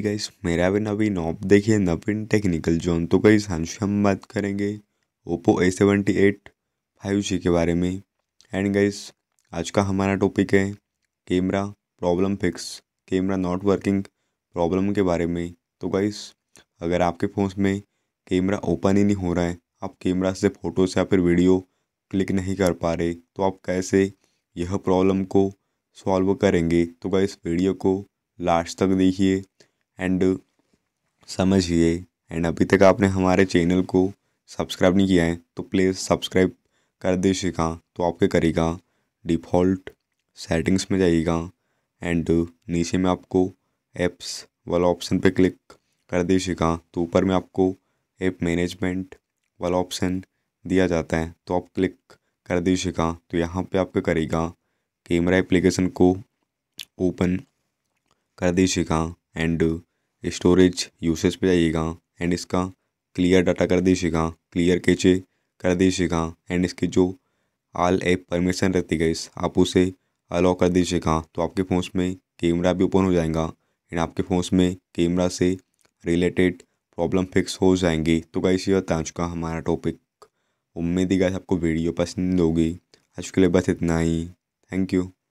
guys मेरा भी नवीन ऑप देखिए नवीन टेक्निकल जोन तो गाइस आज हम बात करेंगे Oppo A seventy eight five G के बारे में एंड गाइस आज का हमारा टॉपिक है camera problem fix camera not working problem के बारे में तो गाइस अगर आपके फ़ोन में कैमरा ओपन ही नहीं हो रहा है आप कैमरा से फोटो या फिर वीडियो क्लिक नहीं कर पा रहे तो आप कैसे यह प्रॉब्लम को सॉल्व करेंगे तो गाइस वीडियो को लास्ट तक देखिए एंड समझिए एंड अभी तक आपने हमारे चैनल को सब्सक्राइब नहीं किया है तो प्लीज़ सब्सक्राइब कर दीजिएगा तो आपके करेगा डिफ़ॉल्ट सेटिंग्स में जाइएगा एंड नीचे में आपको एप्स वाला ऑप्शन पे क्लिक कर दीजिएगा तो ऊपर में आपको ऐप मैनेजमेंट वाला ऑप्शन दिया जाता है तो आप क्लिक कर दीजिएगा तो यहाँ पे आपका करेगा कैमरा एप्लीकेशन को ओपन कर दीजिएगा एंड स्टोरेज यूसेज पे जाइएगा एंड इसका क्लियर डाटा कर दीजिएगा क्लियर कैचे कर दीजिएगा एंड इसकी जो आल ऐप परमिशन रहती गई आप उसे अलाउ कर दीजिएगा तो आपके फ़ोन में कैमरा भी ओपन हो जाएगा एंड आपके फ़ोन में कैमरा से रिलेटेड प्रॉब्लम फिक्स हो जाएंगी तो गाइस ये बता चुका हमारा टॉपिक उम्मीद ही गाइस आपको वीडियो पसंद होगी आज के लिए बस इतना ही थैंक यू